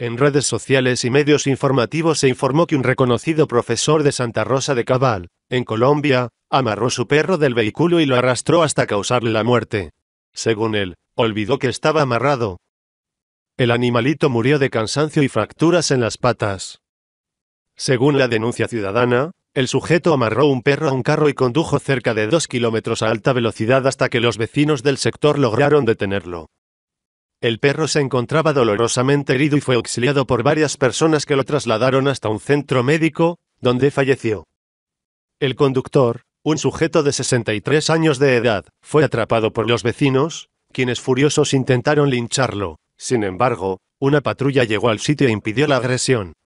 En redes sociales y medios informativos se informó que un reconocido profesor de Santa Rosa de Cabal, en Colombia, amarró su perro del vehículo y lo arrastró hasta causarle la muerte. Según él, olvidó que estaba amarrado. El animalito murió de cansancio y fracturas en las patas. Según la denuncia ciudadana, el sujeto amarró un perro a un carro y condujo cerca de dos kilómetros a alta velocidad hasta que los vecinos del sector lograron detenerlo. El perro se encontraba dolorosamente herido y fue auxiliado por varias personas que lo trasladaron hasta un centro médico, donde falleció. El conductor, un sujeto de 63 años de edad, fue atrapado por los vecinos, quienes furiosos intentaron lincharlo. Sin embargo, una patrulla llegó al sitio e impidió la agresión.